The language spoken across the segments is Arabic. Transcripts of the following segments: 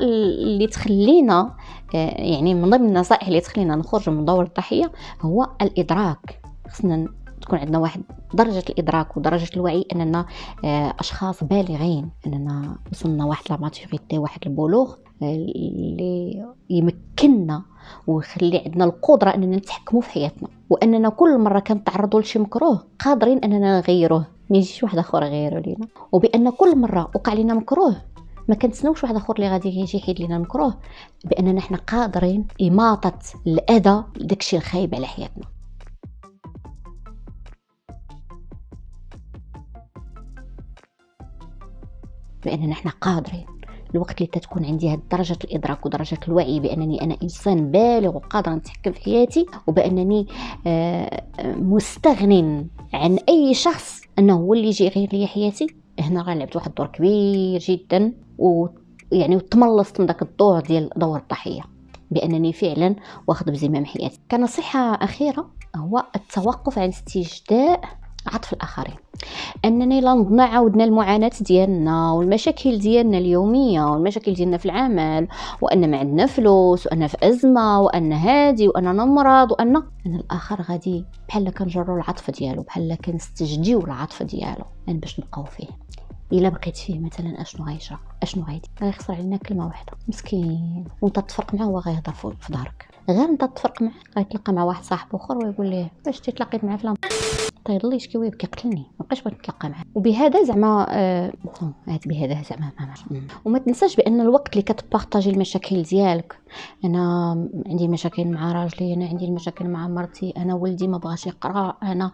اللي تخلينا يعني من ضمن النصائح اللي تخلينا نخرج من دور الضحيه هو الادراك خصنا تكون عندنا واحد درجة الإدراك ودرجة الوعي أننا أشخاص بالغين أننا وصلنا واحد لاماتوريتي واحد البلوغ اللي يمكننا ويخلي عندنا القدرة أننا نتحكموا في حياتنا وأننا كل مرة كنتعرضوا لشي مكروه قادرين أننا نغيروه ما يجيش واحد اخر غيره لينا وبان كل مره وقع لنا مكروه ما كنتسناوش واحد اخر اللي غادي يجي يحيد لينا المكروه باننا حنا قادرين اماطه الاذى داكشي الخايب على حياتنا باننا حنا قادرين الوقت اللي تتكون عندي هاد درجة الإدراك ودرجة الوعي بأنني أنا إنسان بالغ وقادر نتحكم في حياتي وبأنني آه، مستغن عن أي شخص أنه هو اللي يجي يغير لي حياتي هنا راه لعبت واحد الدور كبير جدا ويعني وتملصت من داك الدور ديال دور الضحيه بانني فعلا واخد بزمام حياتي كنصيحه اخيره هو التوقف عن استجداء عطف الاخرين اننا الا نضنا عاودنا المعاناه ديالنا والمشاكل ديالنا اليوميه والمشاكل ديالنا في العمل وان ما عندنا فلوس وان في ازمه وان هادي وان نمرض وان ان الاخر غادي بحال كنجروا العطف ديالو بحال كنستجديو العطف ديالو يعني باش نبقاو فيه الا بقيت فيه مثلا اشنو عايشه اشنو غيدير غيخسر علينا كلمه واحده مسكين وانت تفرق معاه هو غيهضر في دارك غير انت تفرق معاه غتلقى مع واحد صاحب اخر ويقول ليه باش تتلاقيت مع فلان طير الله يشكي ويبكي قتلني ما بقاش بغيت نتلاقى معاه وبهذا زعما آه بهذا زعما ما وما تنساش بان الوقت اللي كتبارطاجي المشاكل ديالك انا عندي مشاكل مع راجلي انا عندي المشاكل مع مرتي انا ولدي ما بغاش يقرا انا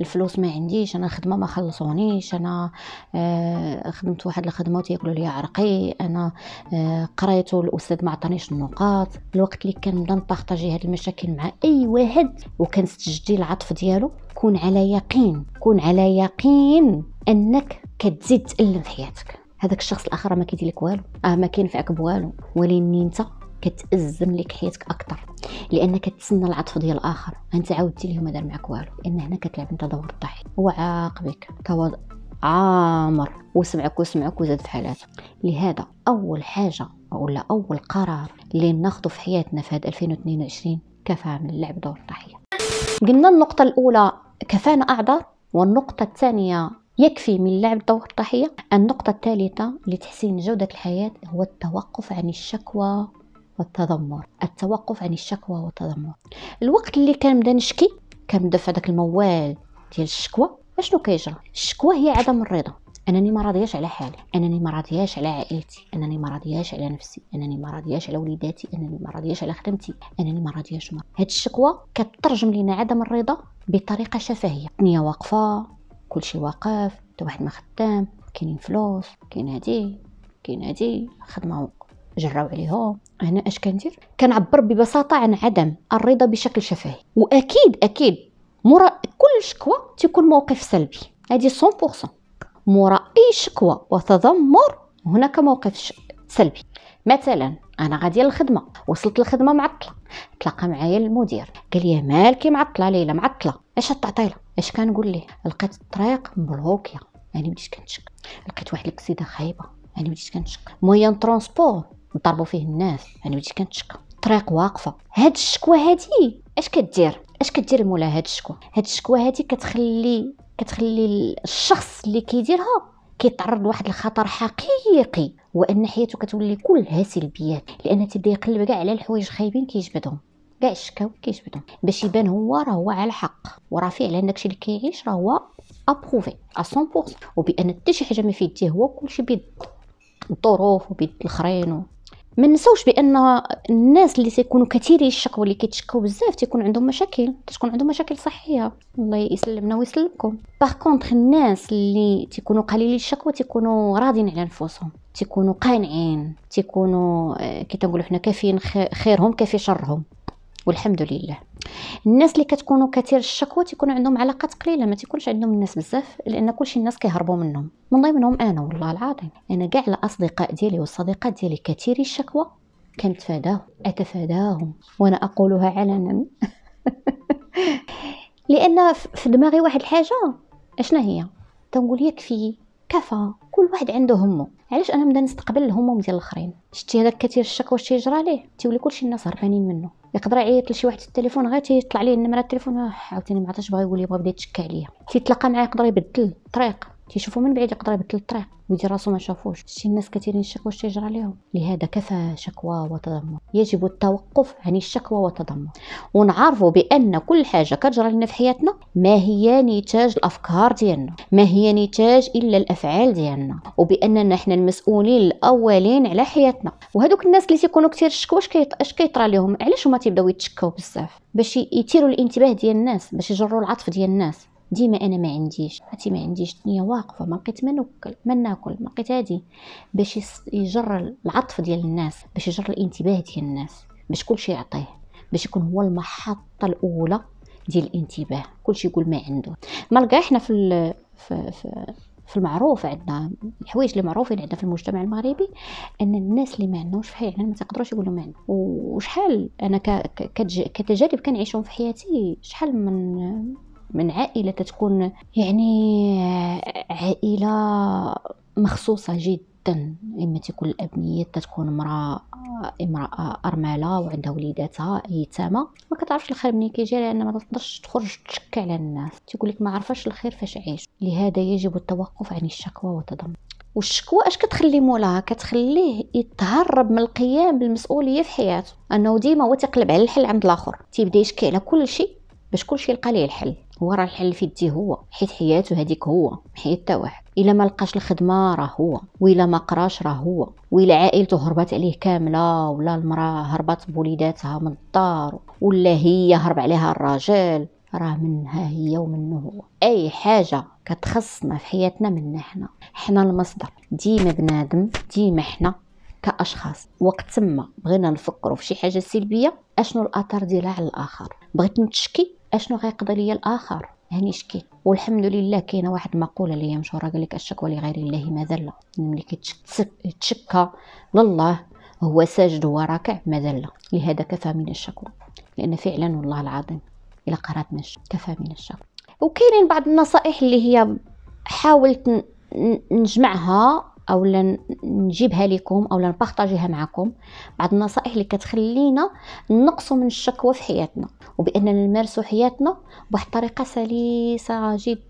الفلوس ما عنديش انا الخدمه ما خلصونيش انا آه خدمت واحد الخدمه وتيقولوا لي عرقي انا آه قريت والاستاذ ما عطانيش النقاط الوقت اللي كنبدا نبارطاجي هاد المشاكل مع اي واحد وكنستجدي العطف ديالو كون على يقين كون على يقين انك كتزيد تالم في حياتك هذاك الشخص الاخر ما كيدير لك والو اه ما كينفعك بوالو ولكن انت كتازم لك حياتك اكثر لانك تسنى العطف ديال الاخر انت عاودتي ليه ما دار معك والو لان هنا كتلعب انت دور الضحيه هو عاقبك تواضع عامر وسمعك وسمعك وزاد في حالاتك لهذا اول حاجه ولا اول قرار اللي ناخذه في حياتنا في هذا 2022 كفى من لعب دور الضحيه قلنا النقطة الأولى كفانا أعذار والنقطة الثانية يكفي من لعب دور الضحية النقطة الثالثة لتحسين جودة الحياة هو التوقف عن الشكوى والتذمر التوقف عن الشكوى والتذمر الوقت اللي كنبدا نشكي كنبدا في هذاك الموال ديال الشكوى اشنو كيجرى الشكوى هي عدم الرضا انني ما راضياش على حالي انني ما راضياش على عائلتي انني ما راضياش على نفسي انني ما راضياش على وليداتي انني ما راضياش على خدمتي انني ما راضياش مر... هاد الشكوى كترجم لنا عدم الرضا بطريقه شفهيه الدنيا واقفه كلشي واقف حتى واحد ما خدام كاينين فلوس كاين هادي كاين هادي خدمه جراو عليهم هنا اش كندير كنعبر ببساطه عن عدم الرضا بشكل شفهي واكيد اكيد مرا كل شكوى تيكون موقف سلبي هذه 100% مورا أي شكوى وتذمر هناك موقف سلبي مثلا انا غاديه للخدمه وصلت للخدمه معطله تلاقى معايا المدير قال لي مالكي معطله ليلى معطله اش التعطيله اش كنقول ليه لقيت الطريق مبلوكيه يعني بديت كنشك لقيت واحد الكسيده خايبه يعني بديت كنشك مويان ترونسبور ضربوا فيه الناس يعني بديت كنشك الطريق واقفه هاد الشكوى هادي اش كدير اش كدير مولا هاد الشكوى هاد الشكوى هادي كتخلي كتخلي الشخص اللي كيديرها كيتعرض لواحد الخطر حقيقي وان حياته كتولي كلها سلبيات لان تبدا يقلب كاع على الحوايج خايبين كيجبدهم كاع الشكاوى كيجبدهم باش يبان هو راه هو على حق وراه فعلا داكشي اللي كيعيش راه هو ابروفي 100% وبان حتى شي حاجه ما في يديه هو كلشي بيد الظروف وبيد الاخرين ما نساوش بان الناس اللي تيكونوا كثيري الشكوى اللي كيتشكاو بزاف تيكون عندهم مشاكل تتكون عندهم مشاكل صحيه الله يسلمنا ويسلمكم باغ كونطخ الناس اللي تيكونوا قليلي الشكوى تيكونوا راضين على نفوسهم تيكونوا قانعين تيكونوا آه، كي تنقولوا حنا كافيين خيرهم كافي شرهم والحمد لله الناس اللي كتكونوا كثير الشكوى تيكونوا عندهم علاقات قليله ما تيكونش عندهم الناس بزاف لان كلشي الناس كيهربوا منهم من ضمنهم انا والله العظيم انا كاع الاصدقاء ديالي والصديقات ديالي كثيري الشكوى كنتفاداهم اتفاداهم وانا اقولها علنا لان في دماغي واحد الحاجه اشنا هي تنقول يكفي كفى كل واحد عنده همه علاش انا نبدا نستقبل الهموم ديال الاخرين شتي هذاك كثير الشك واش تيجرى ليه تيولي كلشي الناس هربانين منه يقدر يعيط لشي واحد في التليفون غير تيطلع ليه النمره التليفون آه، عاوتاني ما عرفتش بغا يقول لي بغا بدا يتشكى عليا تيتلاقى معاه يقدر يبدل الطريق كيشوفوا من بعيد يقدر يبدل الطريق ويدير راسو ما شافوش شي الناس كثيرين شكوا واش تيجرى لهم لهذا كفى شكوى وتضمر يجب التوقف عن الشكوى والتذمر ونعرفوا بان كل حاجه كتجرى لنا في حياتنا ما هي نتاج الافكار ديالنا ما هي نتاج الا الافعال ديالنا وباننا حنا المسؤولين الاولين على حياتنا وهذوك الناس اللي تيكونوا كثير الشكوى اش كيطرى لهم علاش هما تيبداو يتشكوا بزاف باش يثيروا الانتباه ديال الناس باش يجروا العطف ديال الناس ديما انا ما عنديش عرفتي ما عنديش الدنيا واقفه ما لقيت ما نوكل ما ناكل ما لقيت هادي باش يجر العطف ديال الناس باش يجر الانتباه ديال الناس باش كلشي يعطيه باش يكون هو المحطه الاولى ديال الانتباه كلشي يقول ما عنده مالغا حنا في, في, في في المعروف عندنا الحوايج اللي معروفين عندنا في المجتمع المغربي ان الناس اللي ما عندهمش فعلا ما تقدروش يقولوا ما عندهم وشحال انا كتجارب كنعيشهم في حياتي شحال من من عائلة تتكون يعني عائلة مخصوصة جدا إما تكون الأبنية تتكون امرأة امرأة أرملة وعندها وليداتها أيتامى ما كتعرفش الخير منين كيجي لأن ما تقدرش تخرج تشكى على الناس تقول لك ما عرفاش الخير فاش عايش لهذا يجب التوقف عن الشكوى والتضمن والشكوى اش كتخلي مولاها كتخليه يتهرب من القيام بالمسؤوليه في حياته انه ديما هو تيقلب على الحل عند الاخر تيبدا يشكي على كل شيء باش كلشي يلقى ليه الحل هو راه الحل في يديه هو حيت حياته هذيك هو ما حياة حتى واحد الا ما لقاش الخدمه راه هو والا ما قراش راه هو والا عائلته هربت عليه كامله ولا المراه هربت بوليداتها من الدار ولا هي هرب عليها الراجل راه منها هي ومنه هو اي حاجه كتخصنا في حياتنا منا حنا حنا المصدر ديما بنادم ديما حنا كاشخاص وقت تما بغينا نفكروا في شي حاجه سلبيه اشنو الاثر ديالها على الاخر بغيت نتشكي اشنو غيقضي ليا الاخر هاني شكي والحمد لله كاينه واحد المقوله اللي هي مشهوره قال لك الشكوى لغير الله ما ملي كتشكى لله هو ساجد وراكع مذله ما لهذا كفى من الشكوى لان فعلا والله العظيم الا قراتنا كفى من الشكوى وكاينين بعض النصائح اللي هي حاولت نجمعها او نجيبها لكم او نبارطاجيها معكم بعض النصائح اللي كتخلينا نقصوا من الشكوى في حياتنا وباننا نمارسوا حياتنا بواحد الطريقه سلسه جدا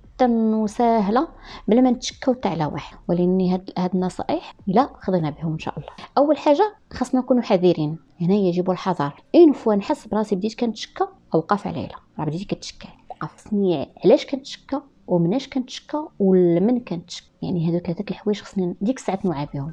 وسهله بلا ما نتشكاو حتى على واحد ولكن هاد النصائح الا خدنا بهم ان شاء الله اول حاجه خاصنا نكونوا حذرين هنا يجب الحذر اين فوا نحس براسي بديت كنتشكى اوقف على راه بديتي كتشكى وقف علاش كنتشكى ومناش كنتشكى ولمن كنتشكى يعني هادو ثلاثه الحوايج خصني ديك الساعه نوعى بهم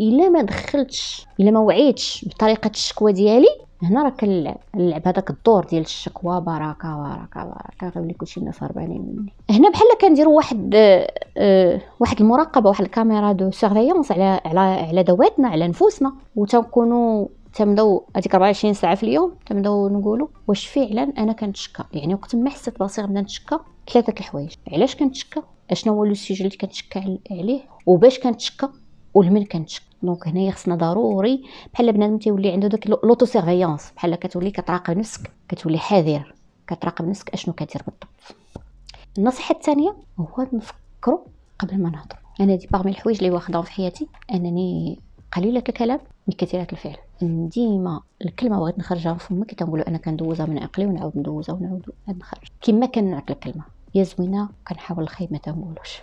الا ما دخلتش الا ما وعيتش بطريقه الشكوى ديالي هنا راه كنلعب نلعب هذاك الدور ديال الشكوى بركه بركه بركه غيولي كلشي الناس هربانين مني هنا بحال كنديروا واحد آه آه واحد المراقبه واحد الكاميرا دو سيرفيونس على على على ذواتنا على نفوسنا وتنكونوا تنبداو هذيك 24 ساعه في اليوم تنبداو نقولوا واش فعلا انا كنتشكى يعني وقت ما حسيت بصير بدا نتشكى ثلاثه الحوايج علاش كنتشكى اشنو هو لو سيجي اللي كنتشكى عليه وباش كنتشكى ولمن كنتشكى دونك هنايا خصنا ضروري بحال بنادم تيولي عنده داك لوتو سيرفيونس بحال كتولي كتراقب نفسك كتولي حذر كتراقب نفسك اشنو كدير بالضبط النصيحه الثانيه هو نفكروا قبل ما نهضر انا دي باغمي الحوايج اللي واخدهم في حياتي انني قليله الكلام مي كثيره الفعل ديما الكلمه بغيت نخرجها من فمك كنقولوا انا كندوزها من عقلي ونعاود ندوزها ونعاود نخرج كما كنعطي الكلمه يا زوينه كنحاول الخايب ما تنقولوش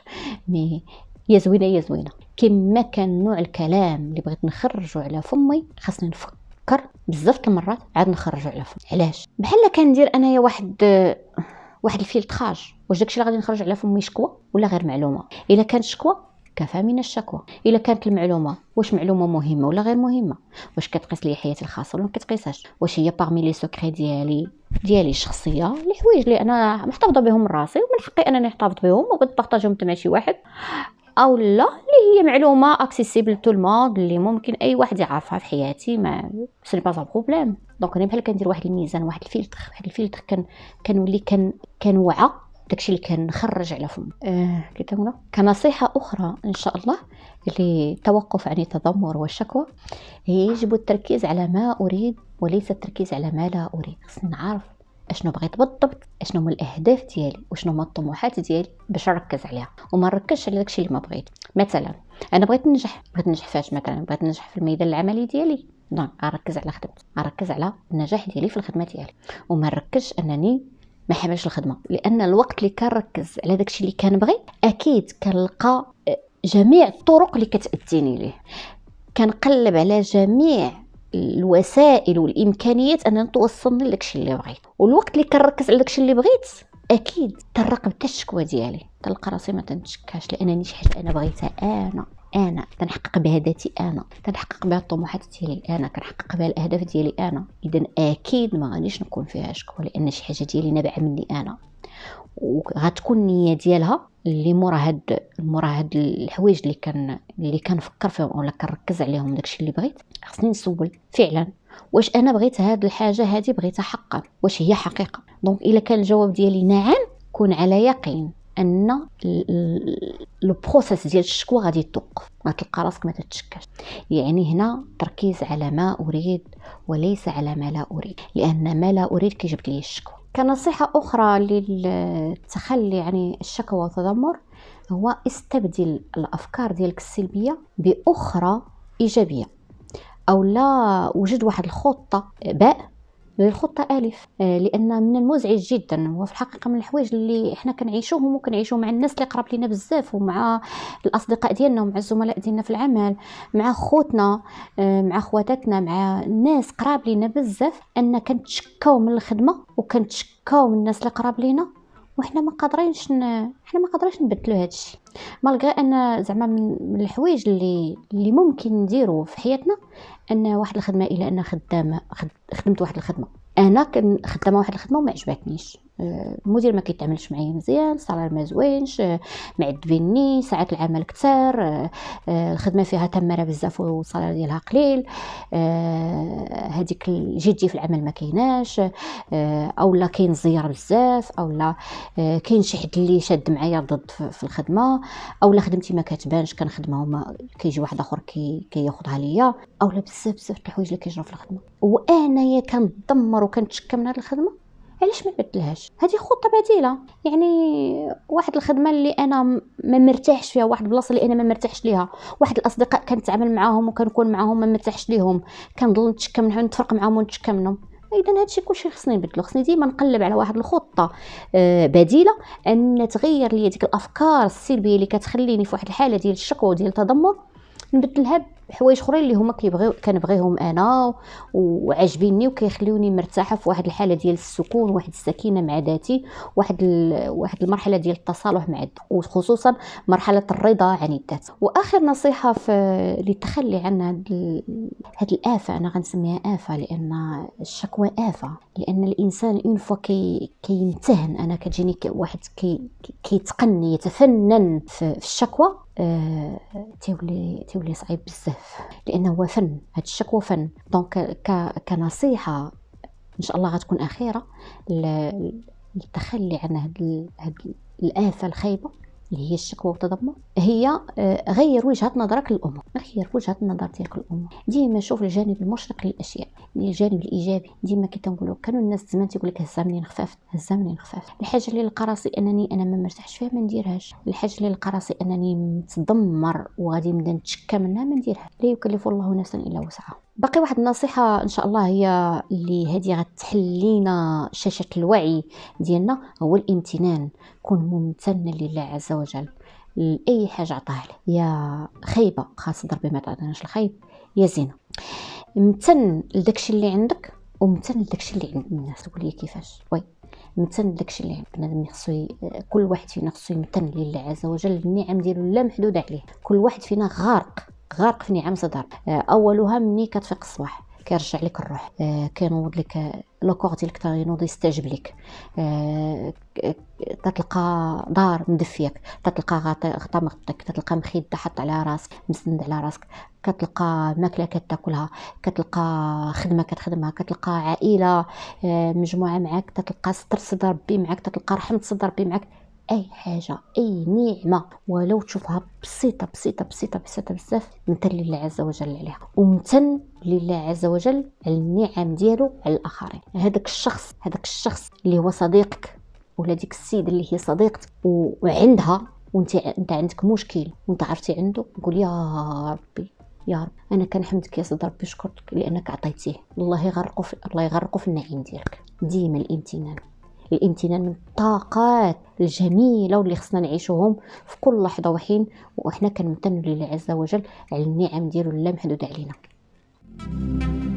مي يا زوينه يا زوينه كما كان نوع الكلام اللي بغيت نخرجو على فمي خاصني نفكر بزاف المرات عاد نخرجو على فمي علاش بحال كندير انايا واحد واحد الفيلتراج واش داكشي اللي غادي نخرج على فمي شكوى ولا غير معلومه الا كانت شكوى كفى من الشكوى الا كانت المعلومه واش معلومه مهمه ولا غير مهمه واش كتقيس لي حياتي الخاصه ولا ما كتقيسهاش واش هي باغمي لي سوكري ديالي ديالي الشخصيه الحوايج حوايج اللي انا محتفظه بهم راسي ومن حقي انني نحتفظ بهم وغنبارطاجهم مع شي واحد او لا اللي هي معلومه اكسيسيبل تو الموند اللي ممكن اي واحد يعرفها في حياتي ما سي با بروبليم دونك انا بحال كندير واحد الميزان واحد الفلتر واحد الفلتر كنولي كن كنوعى داكشي اللي كنخرج على فمي آه كنصيحه اخرى ان شاء الله للتوقف عن التذمر والشكوى يجب التركيز على ما اريد وليس التركيز على ما لا اريد خصني نعرف اشنو بغيت بالضبط اشنو هما الاهداف ديالي وشنو هما الطموحات ديالي باش نركز عليها وما نركزش على داكشي اللي ما بغيت مثلا انا بغيت ننجح بغيت ننجح فاش مثلا بغيت ننجح في الميدان العملي ديالي دونك نعم، اركز على خدمتي اركز على النجاح ديالي في الخدمه ديالي وما نركزش انني ما حبش الخدمه لان الوقت اللي كنركز على داكشي اللي كنبغي اكيد كنلقى آه، جميع الطرق اللي كتاديني ليه كنقلب على جميع الوسائل والامكانيات ان توصلني لداكشي اللي بغيت والوقت اللي كنركز على داكشي اللي بغيت اكيد كنراقب حتى الشكوى ديالي كنلقى راسي ما تنتشكاش لانني شي حاجه انا بغيتها انا انا تنحقق ذاتي انا تنحقق بها الطموحات ديالي انا كنحقق بها الاهداف ديالي انا اذا اكيد ما غاديش نكون فيها شك لان شي حاجه ديالي نابعه مني انا وغتكون النيه ديالها اللي مورا هاد مورا هاد الحوايج اللي كان اللي كنفكر فيهم ولا كنركز عليهم داكشي اللي بغيت خصني نسول فعلا واش انا بغيت هاد الحاجه هادي بغيتها حقا واش هي حقيقه دونك الا كان الجواب ديالي نعم كون على يقين ان لو بروسيس ديال الشكوى غادي توقف غتلقى راسك ما تتشكاش يعني هنا تركيز على ما اريد وليس على ما لا اريد لان ما لا اريد كيجبد لي الشكوى كنصيحه اخرى للتخلي يعني الشكوى والتذمر هو استبدل الافكار ديالك السلبيه باخرى ايجابيه او لا وجد واحد الخطه باء للخطه الف آه، لان من المزعج جدا هو في الحقيقه من الحوايج اللي احنا كنعيشوهم وكنعيشوهم مع الناس اللي قراب لينا بزاف ومع الاصدقاء ديالنا ومع الزملاء ديالنا في العمل مع خوتنا آه، مع خواتاتنا مع الناس قراب لينا بزاف ان كنتشكاو من الخدمه وكنتشكاو من الناس اللي قراب لينا وحنا ما قادرينش ن... حنا ما قادرينش نبدلو هادشي مالغا ان زعما من الحوايج اللي اللي ممكن نديرو في حياتنا ان واحد الخدمه الا انا خدامه خد... خدمت واحد الخدمه انا كن خدامه واحد الخدمه وما عجبتنيش المدير آه، ما كيتعاملش معايا مزيان الصالير ما زوينش آه، معذبني ساعات العمل كثار آه، الخدمه فيها تماره بزاف والصالير ديالها قليل هذيك الجدي في العمل ما كايناش آه، او لا كاين زيار بزاف او لا آه، كاين شي حد اللي شاد معايا ضد في الخدمه او لا خدمتي ما كتبانش كنخدمها وما كيجي واحد اخر كي كياخذها ليا او لا بزاف بزاف الحوايج اللي كيجرو في الخدمه وانايا كندمر وكنتشكى من هذه الخدمه علاش ما نبدلهاش هذه خطه بديله يعني واحد الخدمه اللي انا ما مرتاحش فيها واحد البلاصه اللي انا ما مرتاحش ليها واحد الاصدقاء كنتعامل معاهم وكنكون معاهم ما مرتاحش ليهم كنضل نتشكى منهم نتفرق معاهم ونتشكى منهم اذا هادشي كلشي خصني نبدلو خصني ديما نقلب على واحد الخطه آه، بديله ان تغير لي ديك الافكار السلبيه اللي كتخليني في واحد الحاله ديال الشكوى وديال التذمر نبدلها حوايج اخرين اللي هما كيبغيو كنبغيهم انا وعاجبيني وكيخليوني مرتاحه في واحد الحاله ديال السكون واحد السكينه مع ذاتي واحد ال... واحد المرحله ديال التصالح مع الذات وخصوصا مرحله الرضا عن الذات واخر نصيحه في للتخلي عن هاد هاد الافه انا غنسميها افه لان الشكوى افه لان الانسان اون فوا كي كيمتهن انا كتجيني كي واحد كي كيتقن يتفنن في الشكوى أه... تيولي تيولي صعيب بزاف لانه هو فن هذا الشكوى فن دونك ك... كنصيحه ان شاء الله غتكون اخيره للتخلي عن هاد الافه الخايبه اللي هي الشكوى والتضامن هي آه، غير وجهه نظرك للامور غير وجهه النظر ديالك للامور ديما شوف الجانب المشرق للاشياء الجانب الايجابي ديما كي تنقولوا كانوا الناس زمان تيقول لك هزه منين خفافت هزه منين خفافت الحاجه اللي لقى راسي انني انا ما مرتاحش فيها ما نديرهاش الحاجه اللي لقى راسي انني متدمر وغادي نبدا نتشكى منها ما نديرها لا يكلف الله نفسا الا وسعها باقي واحد النصيحه ان شاء الله هي اللي هذه غتحلينا شاشه الوعي ديالنا هو الامتنان كن ممتنا لله عز وجل لاي حاجه عطاها لك يا خايبه خاص ضربي ما تعطيناش الخايب يا زينه امتن لداكشي اللي عندك ومتن لداكشي اللي عند الناس لي كيفاش وي ممتن لداكشي اللي عند بنادم خصو كل واحد فينا خصو يمتن لله عز وجل النعم ديالو لا محدوده عليه كل واحد فينا غارق غارق في نعم صدر آه، اولها مني كتفيق الصباح كيرجع لك الروح آه، كينوض لك لو كوغ ديالك تينوض يستجب لك آه، تتلقى دار مدفيك تتلقى غطا مغطيك تتلقى مخده حط على راسك مسند على راسك كتلقى ماكله كتاكلها كتلقى خدمه كتخدمها كتلقى عائله مجموعه معاك تتلقى ستر صدر ربي معاك تتلقى رحمه صدر ربي معاك اي حاجه اي نعمه ولو تشوفها بسيطه بسيطه بسيطه بسيطه بزاف امتن لله عز وجل عليها ومتن لله عز وجل على النعم ديالو على الاخرين هذاك الشخص هذاك الشخص اللي هو صديقك ولا ديك السيده اللي هي صديقتك وعندها وانت انت عندك مشكل وانت عرفتي عنده قول يا ربي يا رب انا كنحمدك يا سيدي ربي شكرتك لانك عطيتيه الله يغرقه في الله يغرقه في النعيم ديالك ديما الامتنان الامتنان من الطاقات الجميله واللي خصنا نعيشوهم في كل لحظه وحين وإحنا كنمتنوا لله عز وجل على النعم ديالو اللي محدوده علينا